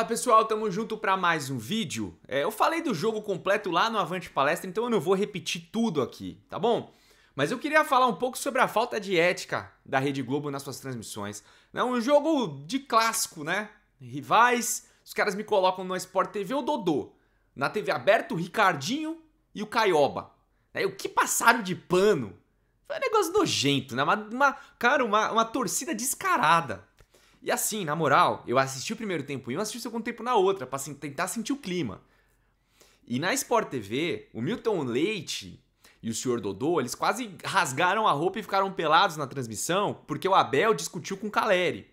Fala pessoal, tamo junto para mais um vídeo. É, eu falei do jogo completo lá no Avante Palestra, então eu não vou repetir tudo aqui, tá bom? Mas eu queria falar um pouco sobre a falta de ética da Rede Globo nas suas transmissões. É um jogo de clássico, né? Rivais, os caras me colocam no Sport TV o Dodô, na TV aberta o Ricardinho e o Caioba. É, o que passaram de pano? Foi um negócio nojento, né? Uma, uma cara, uma, uma torcida descarada. E assim, na moral, eu assisti o primeiro tempo em eu assisti o segundo tempo na outra, pra assim, tentar sentir o clima. E na Sport TV, o Milton Leite e o senhor Dodô, eles quase rasgaram a roupa e ficaram pelados na transmissão, porque o Abel discutiu com o Caleri.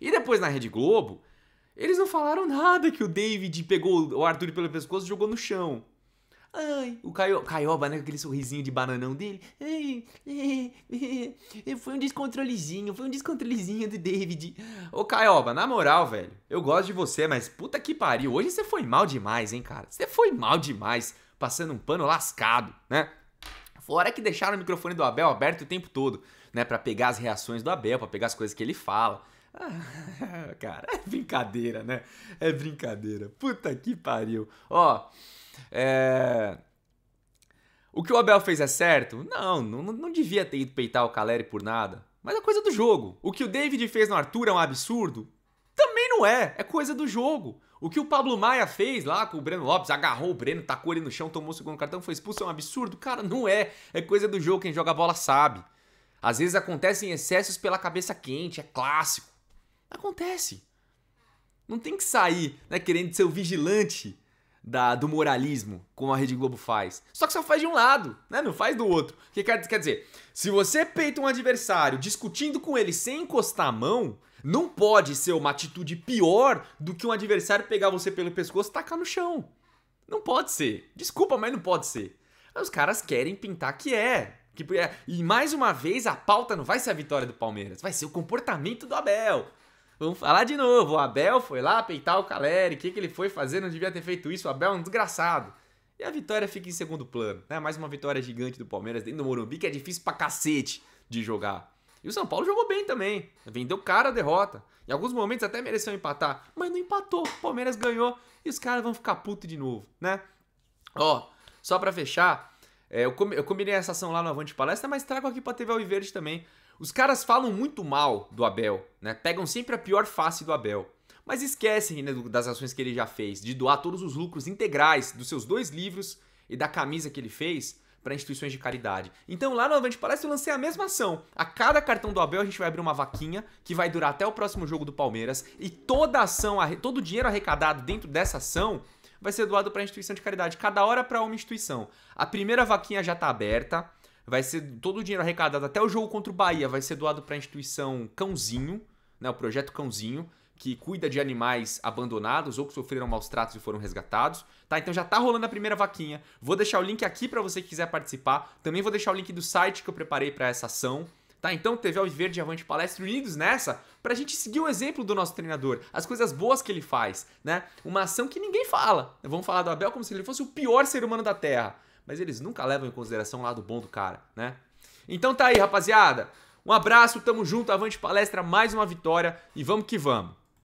E depois na Rede Globo, eles não falaram nada que o David pegou o Arthur pelo pescoço e jogou no chão. Ai, o Caio, Caioba, né, com aquele sorrisinho de bananão dele. Ai, ai, ai, foi um descontrolezinho, foi um descontrolezinho do David. Ô, Caioba, na moral, velho, eu gosto de você, mas puta que pariu. Hoje você foi mal demais, hein, cara? Você foi mal demais, passando um pano lascado, né? Fora que deixaram o microfone do Abel aberto o tempo todo, né, para pegar as reações do Abel, para pegar as coisas que ele fala. Ah, cara, é brincadeira, né? É brincadeira. Puta que pariu. Ó, é. O que o Abel fez é certo? Não, não, não devia ter ido peitar o Caleri por nada. Mas é coisa do jogo. O que o David fez no Arthur é um absurdo? Também não é. É coisa do jogo. O que o Pablo Maia fez lá com o Breno Lopes, agarrou o Breno, tacou ele no chão, tomou o segundo cartão, foi expulso, é um absurdo? Cara, não é. É coisa do jogo. Quem joga bola sabe. Às vezes acontecem excessos pela cabeça quente, é clássico. Acontece. Não tem que sair né, querendo ser o vigilante da, do moralismo, como a Rede Globo faz. Só que só faz de um lado, né? Não faz do outro. O que quer, quer dizer? Se você peita um adversário discutindo com ele sem encostar a mão, não pode ser uma atitude pior do que um adversário pegar você pelo pescoço e tacar no chão. Não pode ser. Desculpa, mas não pode ser. Os caras querem pintar que é. Que é. E mais uma vez, a pauta não vai ser a vitória do Palmeiras, vai ser o comportamento do Abel. Vamos falar de novo. O Abel foi lá peitar o Caleri. O que, que ele foi fazer? Não devia ter feito isso. O Abel é um desgraçado. E a vitória fica em segundo plano. Né? Mais uma vitória gigante do Palmeiras dentro do Morumbi, que é difícil pra cacete de jogar. E o São Paulo jogou bem também. Vendeu cara a derrota. Em alguns momentos até mereceu empatar, mas não empatou. O Palmeiras ganhou e os caras vão ficar puto de novo, né? Ó, só pra fechar, é, eu, eu combinei essa ação lá no Avante Palestra, mas trago aqui pra TV Alviverde também os caras falam muito mal do Abel, né? Pegam sempre a pior face do Abel. Mas esquecem né, das ações que ele já fez, de doar todos os lucros integrais dos seus dois livros e da camisa que ele fez para instituições de caridade. Então lá no Avante Palestra eu lancei a mesma ação. A cada cartão do Abel a gente vai abrir uma vaquinha que vai durar até o próximo jogo do Palmeiras e toda ação, todo o dinheiro arrecadado dentro dessa ação vai ser doado para instituição de caridade, cada hora para uma instituição. A primeira vaquinha já está aberta. Vai ser todo o dinheiro arrecadado até o jogo contra o Bahia vai ser doado para a instituição Cãozinho, né, o projeto Cãozinho, que cuida de animais abandonados ou que sofreram maus tratos e foram resgatados. Tá? Então já tá rolando a primeira vaquinha. Vou deixar o link aqui para você que quiser participar. Também vou deixar o link do site que eu preparei para essa ação. Tá, então TV Alviverde e Avante Palestra unidos nessa pra gente seguir o exemplo do nosso treinador, as coisas boas que ele faz, né? Uma ação que ninguém fala. Vamos falar do Abel como se ele fosse o pior ser humano da Terra mas eles nunca levam em consideração o lado bom do cara, né? Então tá aí, rapaziada. Um abraço, tamo junto, avante palestra, mais uma vitória e vamos que vamos.